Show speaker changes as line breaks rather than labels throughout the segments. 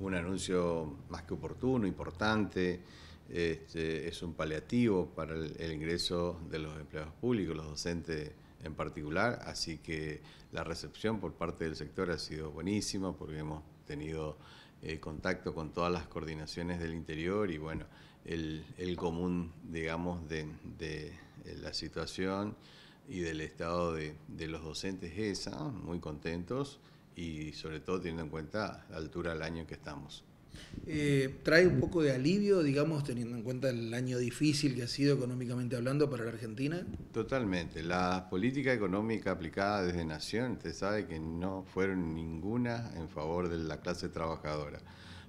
un anuncio más que oportuno, importante, este, es un paliativo para el, ingreso de los empleados públicos, los docentes en particular, así que la recepción por parte del sector ha sido buenísima porque hemos tenido eh, contacto con todas las coordinaciones del interior y bueno, el, común, digamos, de, eh, la situación y del estado de, de los docentes es esa, muy contentos y sobre todo teniendo en cuenta la altura del año
en que estamos. Eh, ¿Trae un poco de alivio, digamos, teniendo en cuenta el año difícil que ha sido económicamente hablando para la Argentina?
Totalmente. La política económica aplicada desde Nación, usted sabe que no fueron ninguna en favor de la clase trabajadora.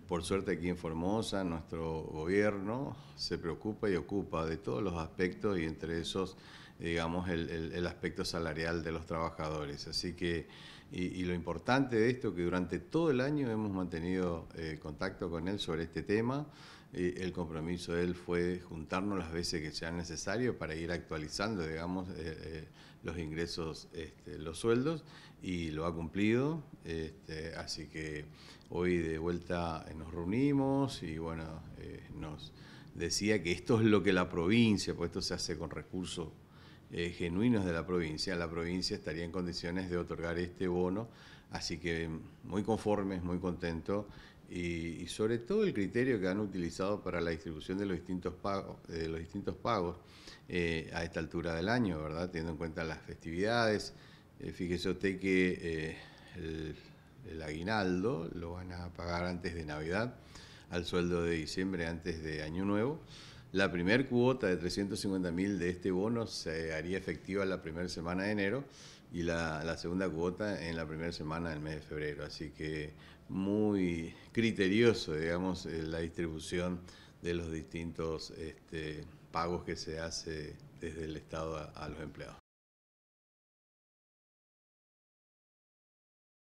Por suerte aquí en Formosa nuestro gobierno se preocupa y ocupa de todos los aspectos y entre esos, digamos, el, aspecto salarial de los trabajadores. Así que, y, lo importante de esto, que durante todo el año hemos mantenido eh, contacto con él sobre este tema el compromiso de él fue juntarnos las veces que sea necesario para ir actualizando, digamos, eh, eh, los ingresos, este, los sueldos, y lo ha cumplido. Este, así que hoy de vuelta eh, nos reunimos y bueno, nos decía que esto es lo que la provincia, pues esto se hace con recursos genuinos de la provincia, la provincia estaría en condiciones de otorgar este bono. Así que muy conformes, muy contentos y, sobre todo el criterio que han utilizado para la distribución de los distintos pagos, de los distintos pagos eh, a esta altura del año, ¿verdad? Teniendo en cuenta las festividades. Eh, fíjese usted que eh, el, aguinaldo lo van a pagar antes de Navidad, al sueldo de diciembre antes de Año Nuevo. La primera cuota de 350 mil de este bono se haría efectiva la primera semana de enero y la, segunda cuota en la primera semana del mes de febrero. Así que muy criterioso, digamos, eh, la distribución de los distintos este, pagos que se hace desde el Estado a los empleados.